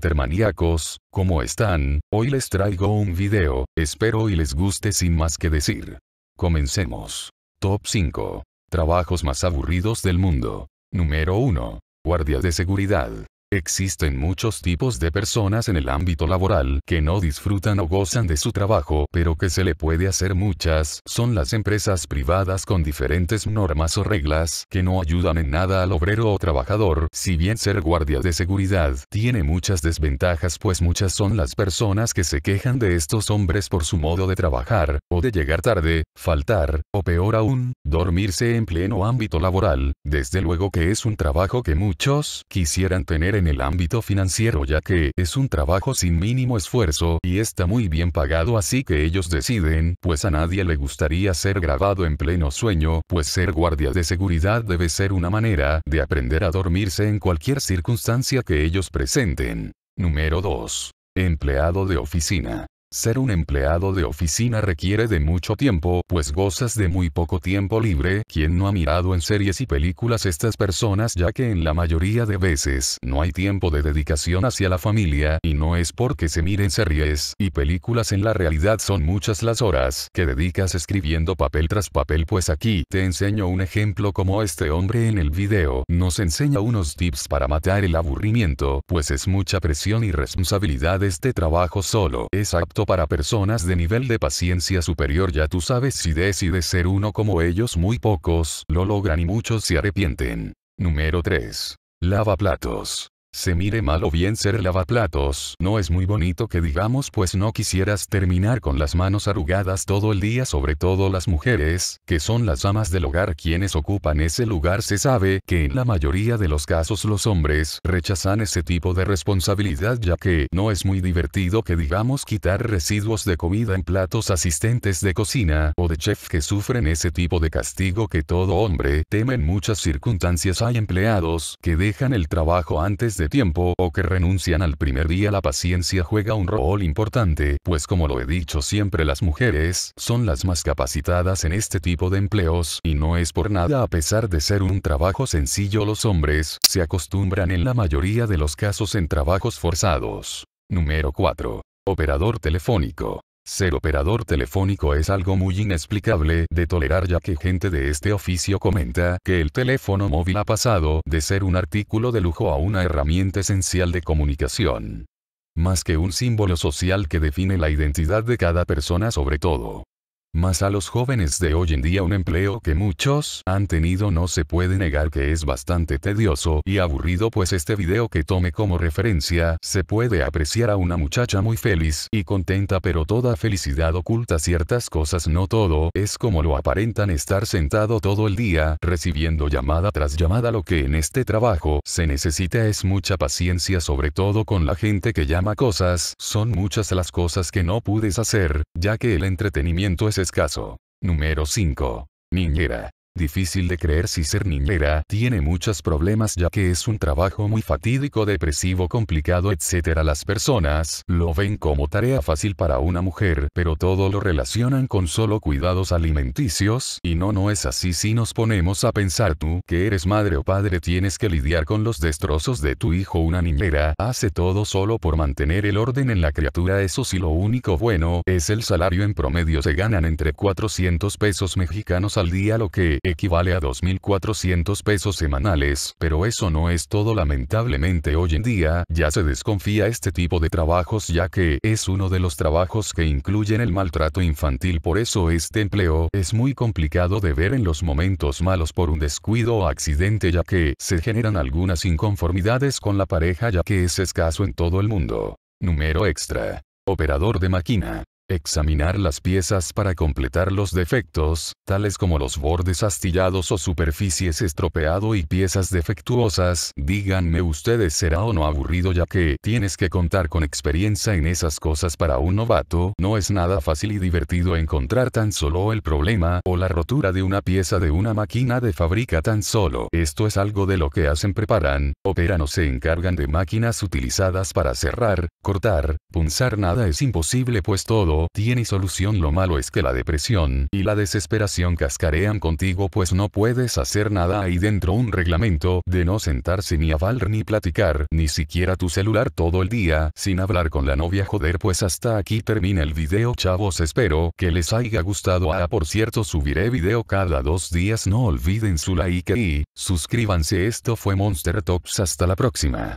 Termaníacos, ¿cómo están? Hoy les traigo un video, espero y les guste sin más que decir. Comencemos. Top 5. Trabajos más aburridos del mundo. Número 1. Guardia de seguridad. Existen muchos tipos de personas en el ámbito laboral que no disfrutan o gozan de su trabajo, pero que se le puede hacer muchas, son las empresas privadas con diferentes normas o reglas que no ayudan en nada al obrero o trabajador, si bien ser guardia de seguridad tiene muchas desventajas pues muchas son las personas que se quejan de estos hombres por su modo de trabajar, o de llegar tarde, faltar, o peor aún, dormirse en pleno ámbito laboral, desde luego que es un trabajo que muchos quisieran tener en el ámbito financiero ya que es un trabajo sin mínimo esfuerzo y está muy bien pagado así que ellos deciden, pues a nadie le gustaría ser grabado en pleno sueño, pues ser guardia de seguridad debe ser una manera de aprender a dormirse en cualquier circunstancia que ellos presenten. Número 2. Empleado de oficina. Ser un empleado de oficina requiere de mucho tiempo, pues gozas de muy poco tiempo libre. Quien no ha mirado en series y películas estas personas ya que en la mayoría de veces no hay tiempo de dedicación hacia la familia, y no es porque se miren series y películas en la realidad son muchas las horas que dedicas escribiendo papel tras papel pues aquí te enseño un ejemplo como este hombre en el video nos enseña unos tips para matar el aburrimiento, pues es mucha presión y responsabilidad este trabajo solo, es apto para personas de nivel de paciencia superior ya tú sabes si decides ser uno como ellos muy pocos lo logran y muchos se arrepienten. Número 3. Lava platos se mire mal o bien ser lavaplatos. No es muy bonito que digamos pues no quisieras terminar con las manos arrugadas todo el día sobre todo las mujeres, que son las amas del hogar quienes ocupan ese lugar se sabe que en la mayoría de los casos los hombres rechazan ese tipo de responsabilidad ya que no es muy divertido que digamos quitar residuos de comida en platos asistentes de cocina o de chef que sufren ese tipo de castigo que todo hombre teme en muchas circunstancias hay empleados que dejan el trabajo antes de tiempo o que renuncian al primer día la paciencia juega un rol importante, pues como lo he dicho siempre las mujeres son las más capacitadas en este tipo de empleos y no es por nada a pesar de ser un trabajo sencillo los hombres se acostumbran en la mayoría de los casos en trabajos forzados. Número 4. Operador telefónico. Ser operador telefónico es algo muy inexplicable de tolerar ya que gente de este oficio comenta que el teléfono móvil ha pasado de ser un artículo de lujo a una herramienta esencial de comunicación. Más que un símbolo social que define la identidad de cada persona sobre todo. Más a los jóvenes de hoy en día un empleo que muchos han tenido no se puede negar que es bastante tedioso y aburrido pues este video que tome como referencia se puede apreciar a una muchacha muy feliz y contenta pero toda felicidad oculta ciertas cosas no todo es como lo aparentan estar sentado todo el día recibiendo llamada tras llamada lo que en este trabajo se necesita es mucha paciencia sobre todo con la gente que llama cosas son muchas las cosas que no puedes hacer ya que el entretenimiento es escaso. Número 5. Niñera. Difícil de creer si ser niñera tiene muchos problemas ya que es un trabajo muy fatídico, depresivo, complicado, etcétera Las personas lo ven como tarea fácil para una mujer, pero todo lo relacionan con solo cuidados alimenticios, y no, no es así si nos ponemos a pensar tú que eres madre o padre tienes que lidiar con los destrozos de tu hijo. Una niñera hace todo solo por mantener el orden en la criatura, eso sí lo único bueno es el salario en promedio se ganan entre 400 pesos mexicanos al día lo que equivale a 2.400 pesos semanales, pero eso no es todo lamentablemente hoy en día, ya se desconfía este tipo de trabajos ya que es uno de los trabajos que incluyen el maltrato infantil por eso este empleo es muy complicado de ver en los momentos malos por un descuido o accidente ya que se generan algunas inconformidades con la pareja ya que es escaso en todo el mundo. Número extra. Operador de máquina. Examinar las piezas para completar los defectos, tales como los bordes astillados o superficies estropeado y piezas defectuosas, díganme ustedes será o no aburrido ya que tienes que contar con experiencia en esas cosas para un novato, no es nada fácil y divertido encontrar tan solo el problema o la rotura de una pieza de una máquina de fábrica tan solo. Esto es algo de lo que hacen preparan, operan o se encargan de máquinas utilizadas para cerrar, cortar, punzar nada es imposible pues todo tiene solución. Lo malo es que la depresión y la desesperación cascarean contigo pues no puedes hacer nada ahí dentro un reglamento de no sentarse ni a hablar ni platicar, ni siquiera tu celular todo el día, sin hablar con la novia joder pues hasta aquí termina el video chavos espero que les haya gustado ah por cierto subiré video cada dos días no olviden su like y suscríbanse esto fue Monster Tops hasta la próxima.